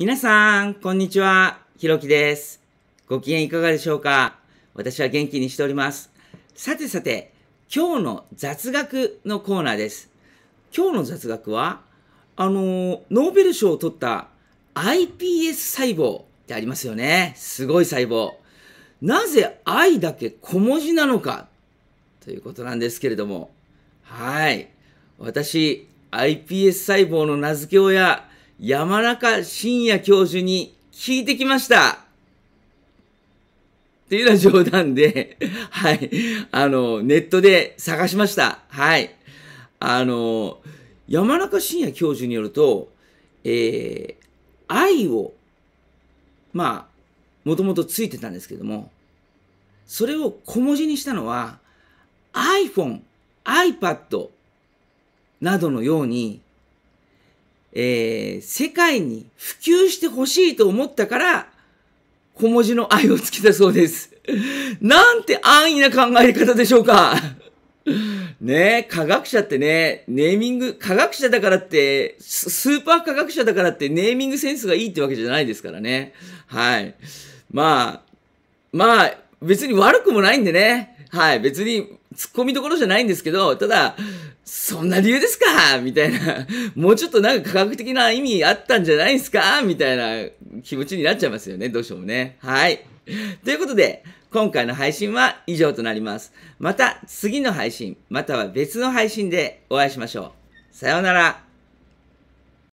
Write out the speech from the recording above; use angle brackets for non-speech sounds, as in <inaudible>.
皆さん、こんにちは。ひろきです。ご機嫌いかがでしょうか私は元気にしております。さてさて、今日の雑学のコーナーです。今日の雑学は、あの、ノーベル賞を取った iPS 細胞ってありますよね。すごい細胞。なぜ i だけ小文字なのかということなんですけれども。はい。私、iPS 細胞の名付け親、山中伸也教授に聞いてきましたっていうのは冗談で、<laughs> はい。あの、ネットで探しました。はい。あの、山中伸也教授によると、えー、愛を、まあ、もともとついてたんですけども、それを小文字にしたのは、iPhone、iPad などのように、えー、世界に普及してほしいと思ったから、小文字の愛をつけたそうです。<laughs> なんて安易な考え方でしょうか <laughs> ねえ、科学者ってね、ネーミング、科学者だからってス、スーパー科学者だからってネーミングセンスがいいってわけじゃないですからね。はい。まあ、まあ、別に悪くもないんでね。はい。別に突っ込みどころじゃないんですけど、ただ、そんな理由ですかみたいな。もうちょっとなんか科学的な意味あったんじゃないですかみたいな気持ちになっちゃいますよね。どうしてもね。はい。ということで、今回の配信は以上となります。また次の配信、または別の配信でお会いしましょう。さようなら。